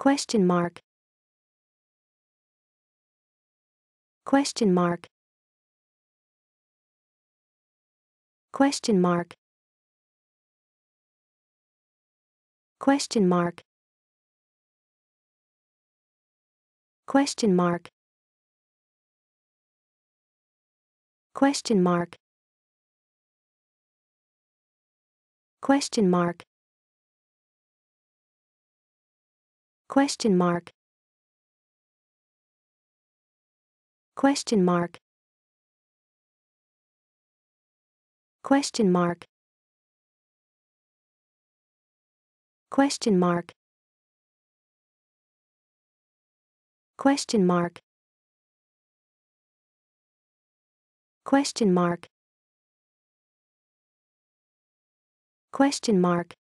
Question mark. Question mark. Question mark. Question mark. Question mark. Question mark. Question mark. Question mark. Question mark. Question mark. Question mark. Question mark. Question mark. Question mark.